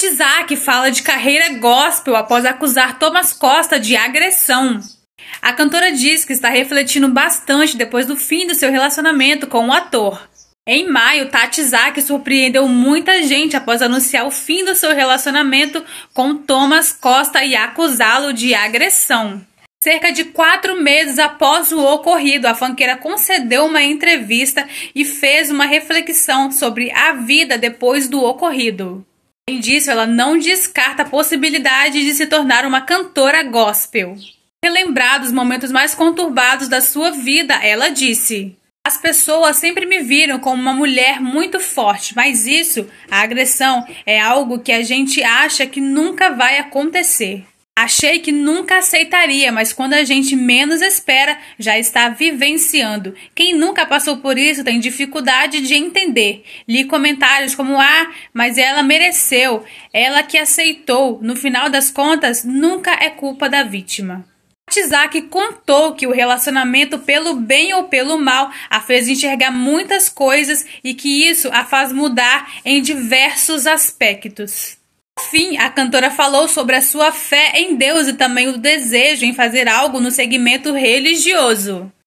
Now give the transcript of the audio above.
Pat Isaac fala de carreira gospel após acusar Thomas Costa de agressão. A cantora diz que está refletindo bastante depois do fim do seu relacionamento com o ator. Em maio, Tati Zak surpreendeu muita gente após anunciar o fim do seu relacionamento com Thomas Costa e acusá-lo de agressão. Cerca de quatro meses após o ocorrido, a fanqueira concedeu uma entrevista e fez uma reflexão sobre a vida depois do ocorrido. Além disso, ela não descarta a possibilidade de se tornar uma cantora gospel. Relembrado os momentos mais conturbados da sua vida, ela disse: As pessoas sempre me viram como uma mulher muito forte, mas isso, a agressão, é algo que a gente acha que nunca vai acontecer. Achei que nunca aceitaria, mas quando a gente menos espera, já está vivenciando. Quem nunca passou por isso tem dificuldade de entender. Li comentários como: ah, mas ela mereceu, ela que aceitou. No final das contas, nunca é culpa da vítima. Isaac contou que o relacionamento, pelo bem ou pelo mal, a fez enxergar muitas coisas e que isso a faz mudar em diversos aspectos fim, a cantora falou sobre a sua fé em Deus e também o desejo em fazer algo no segmento religioso.